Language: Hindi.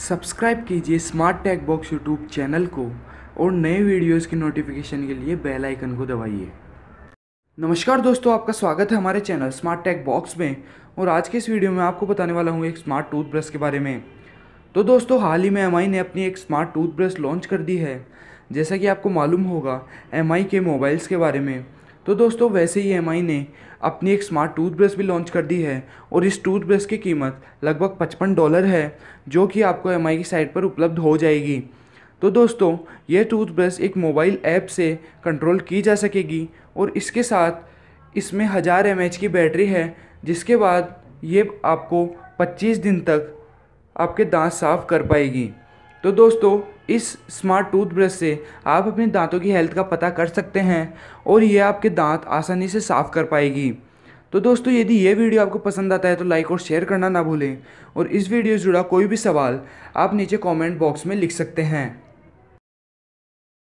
सब्सक्राइब कीजिए Smart Tag Box YouTube channel को और नए वीडियोस की नोटिफिकेशन के लिए बेल आइकन को दबाइए नमस्कार दोस्तों आपका स्वागत है हमारे चैनल स्मार्ट टैग बॉक्स में और आज के इस वीडियो में आपको बताने वाला हूँ एक स्मार्ट टूथब्रश के बारे में तो दोस्तों हाल ही में एम ने अपनी एक स्मार्ट टूथब्रश लॉन्च कर दी है जैसा कि आपको मालूम होगा एम के मोबाइल्स के बारे में तो दोस्तों वैसे ही एम ने अपनी एक स्मार्ट टूथब्रश भी लॉन्च कर दी है और इस टूथब्रश की कीमत लगभग पचपन डॉलर है जो कि आपको एम की साइट पर उपलब्ध हो जाएगी तो दोस्तों यह टूथब्रश एक मोबाइल ऐप से कंट्रोल की जा सकेगी और इसके साथ इसमें हज़ार एम की बैटरी है जिसके बाद ये आपको 25 दिन तक आपके दांत साफ़ कर पाएगी तो दोस्तों इस स्मार्ट टूथब्रश से आप अपने दांतों की हेल्थ का पता कर सकते हैं और ये आपके दांत आसानी से साफ़ कर पाएगी तो दोस्तों यदि ये वीडियो आपको पसंद आता है तो लाइक और शेयर करना ना भूलें और इस वीडियो से जुड़ा कोई भी सवाल आप नीचे कमेंट बॉक्स में लिख सकते हैं